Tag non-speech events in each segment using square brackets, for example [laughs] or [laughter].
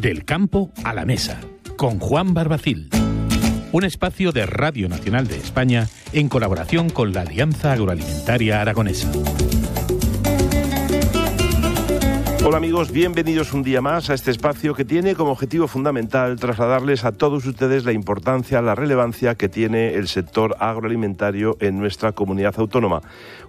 Del campo a la mesa, con Juan Barbacil. Un espacio de Radio Nacional de España en colaboración con la Alianza Agroalimentaria Aragonesa. Hola amigos, bienvenidos un día más a este espacio que tiene como objetivo fundamental trasladarles a todos ustedes la importancia, la relevancia que tiene el sector agroalimentario en nuestra comunidad autónoma.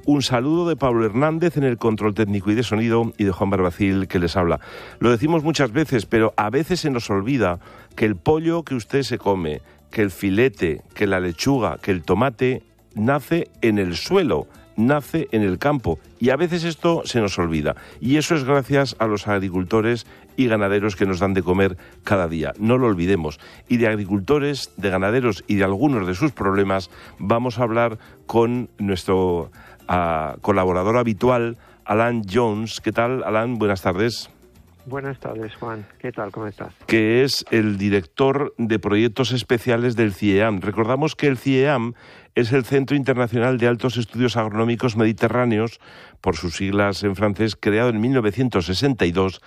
Un saludo de Pablo Hernández en el control técnico y de sonido y de Juan Barbacil que les habla. Lo decimos muchas veces, pero a veces se nos olvida que el pollo que usted se come, que el filete, que la lechuga, que el tomate nace en el suelo nace en el campo y a veces esto se nos olvida. Y eso es gracias a los agricultores y ganaderos que nos dan de comer cada día. No lo olvidemos. Y de agricultores, de ganaderos y de algunos de sus problemas vamos a hablar con nuestro ah, colaborador habitual, Alan Jones. ¿Qué tal, Alan? Buenas tardes. Buenas tardes, Juan. ¿Qué tal? ¿Cómo estás? Que es el director de proyectos especiales del CIEAM. Recordamos que el CIEAM es el Centro Internacional de Altos Estudios Agronómicos Mediterráneos, por sus siglas en francés, creado en 1962,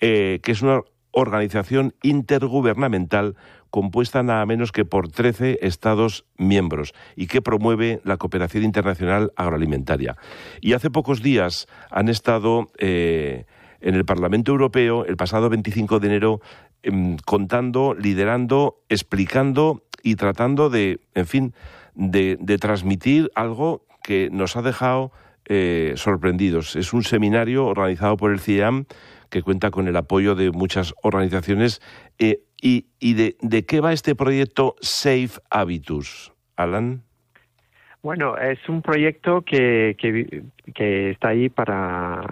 eh, que es una organización intergubernamental compuesta nada menos que por 13 Estados miembros y que promueve la cooperación internacional agroalimentaria. Y hace pocos días han estado eh, en el Parlamento Europeo, el pasado 25 de enero, em, contando, liderando, explicando y tratando de, en fin, de, transmitir algo que nos ha dejado eh, sorprendidos. Es un seminario organizado por el CIAM que cuenta con el apoyo de muchas organizaciones. Eh, ¿Y, de, qué va este proyecto Safe Habitus, Alan? Bueno, es un proyecto que, que, que está ahí para,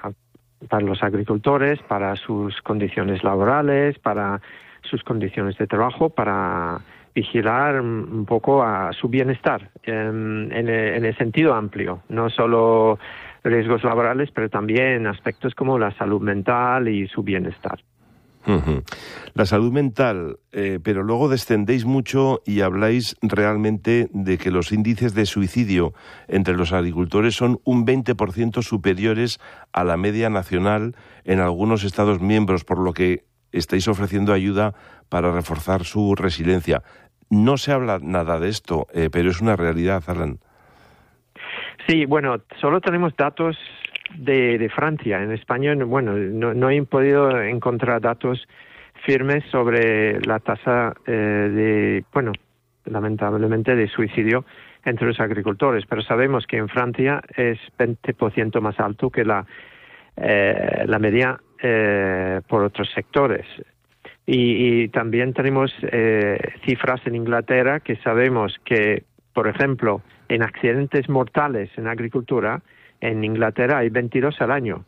para los agricultores, para sus condiciones laborales, para sus condiciones de trabajo, para vigilar un poco a su bienestar e, en, el sentido amplio, no solo riesgos laborales, pero también aspectos como la salud mental y su bienestar. La salud mental, eh, pero luego descendéis mucho y habláis realmente de que los índices de suicidio entre los agricultores son un 20% superiores a la media nacional en algunos Estados miembros, por lo que estáis ofreciendo ayuda para reforzar su resiliencia. No se habla nada de esto, eh, pero es una realidad, Alan. Sí, bueno, solo tenemos datos de, Francia. En España, bueno, no, he podido encontrar datos firmes sobre la tasa eh, de, bueno, lamentablemente de suicidio entre los agricultores, pero sabemos que en Francia es 20% más alto que la, eh, la media por otros sectores. Y, también tenemos eh, cifras en Inglaterra que sabemos que, por ejemplo, en accidentes mortales en agricultura, en Inglaterra hay 22 al año,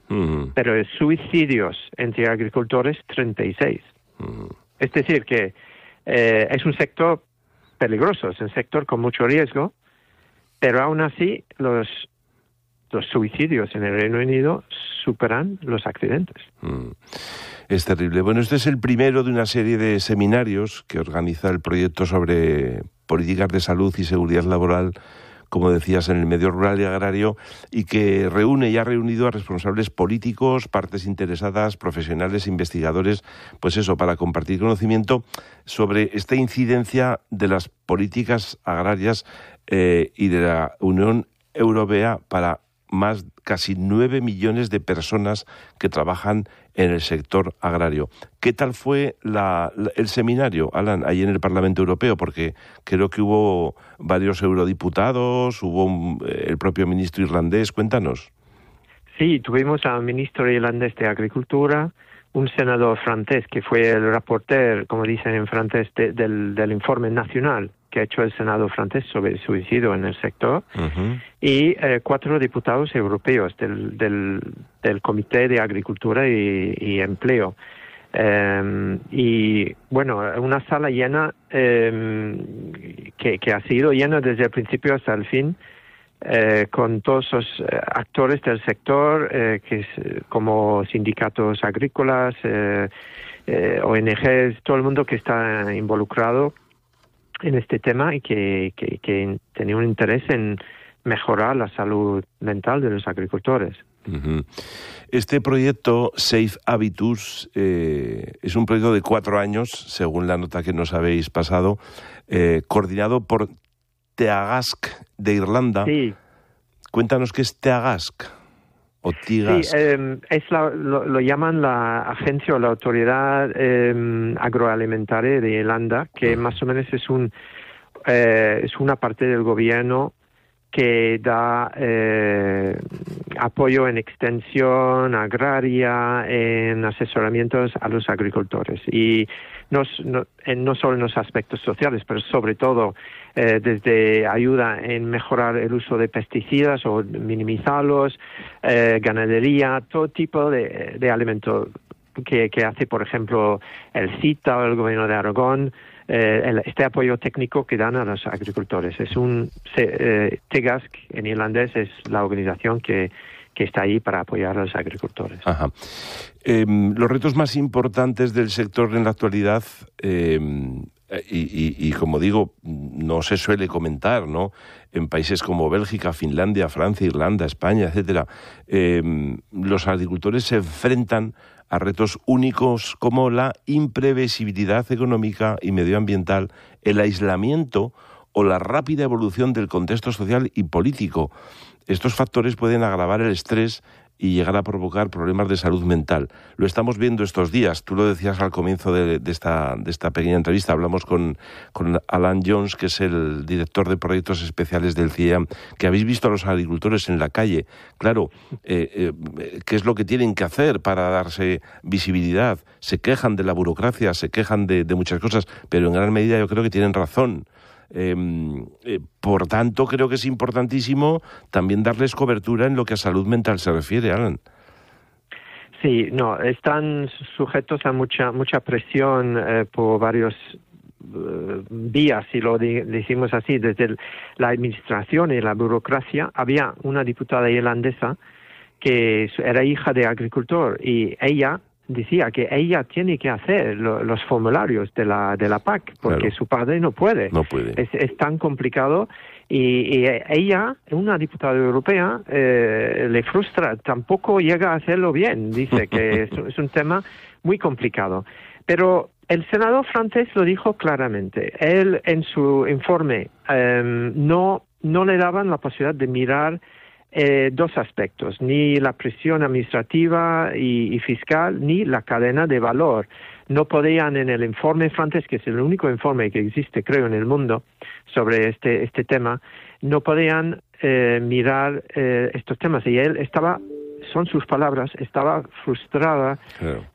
pero en suicidios entre agricultores 36. Es decir, que eh, es un sector peligroso, es un sector con mucho riesgo, pero aún así los, los suicidios en el Reino Unido superan los accidentes. Es terrible. Bueno, este es el primero de una serie de seminarios que organiza el proyecto sobre políticas de salud y seguridad laboral, como decías, en el medio rural y agrario, y que reúne y ha reunido a responsables políticos, partes interesadas, profesionales, investigadores, pues eso, para compartir conocimiento sobre esta incidencia de las políticas agrarias eh, y de la Unión Europea para más casi nueve millones de personas que trabajan en el sector agrario. ¿Qué tal fue el seminario, Alan, ahí en el Parlamento Europeo? Porque creo que hubo varios eurodiputados, hubo eh, el propio ministro irlandés. Cuéntanos. Sí, tuvimos al ministro irlandés de Agricultura, un senador francés que fue el reporter, como dicen en francés, del informe nacional que ha hecho el Senado francés sobre el suicidio en el sector y eh, cuatro diputados europeos del, del, Comité de Agricultura y, Empleo. Em, y bueno, una sala llena em, que, ha sido llena desde el principio hasta el fin, eh, con todos los eh, actores del sector, que es, como sindicatos agrícolas, ONGs, todo el mundo que está involucrado en este tema y que, tenía un interés en mejorar la salud mental de los agricultores. Este proyecto Safe Habitus eh, es un proyecto de cuatro años, según la nota que nos habéis pasado, eh, coordinado por Teagasc de Irlanda. Cuéntanos qué es Teagasc. Sí, em, es lo, llaman la agencia o la autoridad em, agroalimentaria de Irlanda, que ah. más o menos es un eh, es una parte del gobierno que da eh, apoyo en extensión agraria, en asesoramientos a los agricultores y no, en no solo en los aspectos sociales, pero sobre todo eh, desde ayuda en mejorar el uso de pesticidas o minimizarlos, eh, ganadería, todo tipo de, de alimentos que, que, hace, por ejemplo, el CITA o el gobierno de Aragón, eh, este apoyo técnico que dan a los agricultores. Es un eh, en irlandés, es la organización que que está ahí para apoyar a los agricultores. Em, los retos más importantes del sector en la actualidad, em, y, como digo, no se suele comentar, ¿no? En países como Bélgica, Finlandia, Francia, Irlanda, España, etcétera, em, los agricultores se enfrentan a retos únicos como la imprevisibilidad económica y medioambiental, el aislamiento o la rápida evolución del contexto social y político. Estos factores pueden agravar el estrés y llegar a provocar problemas de salud mental. Lo estamos viendo estos días. Tú lo decías al comienzo de, esta, pequeña entrevista. Hablamos con, con, Alan Jones, que es el director de proyectos especiales del CIEAM, que habéis visto a los agricultores en la calle. Claro, eh, eh, ¿qué es lo que tienen que hacer para darse visibilidad? Se quejan de la burocracia, se quejan de muchas cosas, pero en gran medida yo creo que tienen razón. Em, eh, por tanto, creo que es importantísimo también darles cobertura en lo que a salud mental se refiere, Alan. Sí, no, están sujetos a mucha mucha presión eh, por varios vías, eh, si lo decimos así, desde la administración y la burocracia, había una diputada irlandesa que era hija de agricultor y ella decía que ella tiene que hacer los formularios de la, de la PAC porque su padre no puede. Es, tan complicado y, ella, una diputada europea, eh, le frustra, tampoco llega a hacerlo bien. Dice que [laughs] es, un tema muy complicado. Pero el senador francés lo dijo claramente. Él en su informe em, no, no le daban la posibilidad de mirar eh, dos aspectos, ni la presión administrativa y, fiscal, ni la cadena de valor. No podían en el informe francés, que es el único informe que existe, creo, en el mundo sobre este, este tema, no podían eh, mirar eh, estos temas. Y él estaba, son sus palabras, estaba frustrada,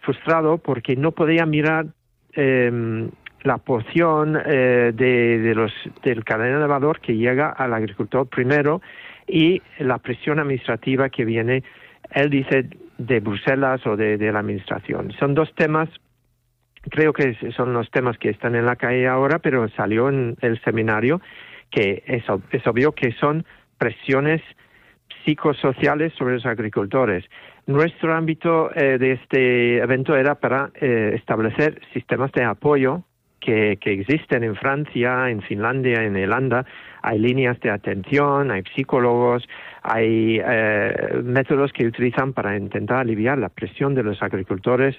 frustrado porque no podía mirar em, la porción de, de, los, del cadena de valor que llega al agricultor primero y la presión administrativa que viene, él dice, de Bruselas o de, la administración. Son dos temas creo que son los temas que están en la calle ahora, pero salió en el seminario que es, obvio que son presiones psicosociales sobre los agricultores. Nuestro ámbito eh, de este evento era para eh, establecer sistemas de apoyo que, existen en Francia, en Finlandia, en Irlanda. Hay líneas de atención, hay psicólogos, hay eh, métodos que utilizan para intentar aliviar la presión de los agricultores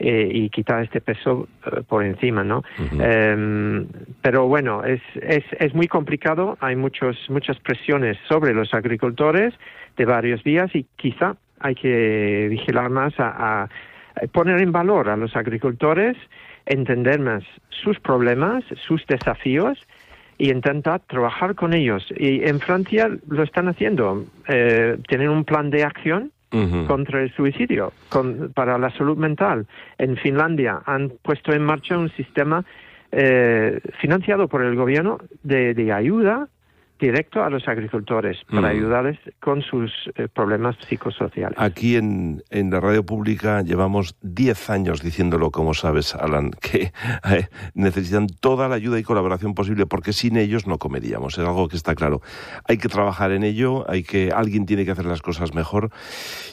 eh, y quitar este peso eh, por encima, ¿no? Em, pero bueno, es, es, es muy complicado. Hay muchos, muchas presiones sobre los agricultores de varios días y quizá hay que vigilar más a poner en valor a los agricultores entender más sus problemas, sus desafíos y intentar trabajar con ellos. Y en Francia lo están haciendo. Eh, tienen un plan de acción contra el suicidio, para la salud mental. En Finlandia han puesto en marcha un sistema eh, financiado por el gobierno de, de ayuda directo a los agricultores para mm. ayudarles con sus eh, problemas psicosociales. Aquí en, en, la radio pública llevamos 10 años diciéndolo, como sabes, Alan, [laughs] que eh, necesitan toda la ayuda y colaboración posible porque sin ellos no comeríamos, es algo que está claro. Hay que trabajar en ello, hay que alguien tiene que hacer las cosas mejor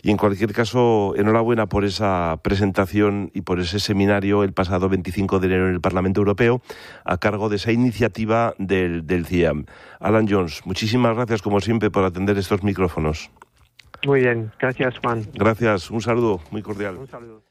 y en cualquier caso, enhorabuena por esa presentación y por ese seminario el pasado 25 de enero en el Parlamento Europeo a cargo de esa iniciativa del, del CIAM. Alan, muchísimas gracias como siempre por atender estos micrófonos. Muy bien, gracias Juan. Gracias, un saludo muy cordial. Un saludo.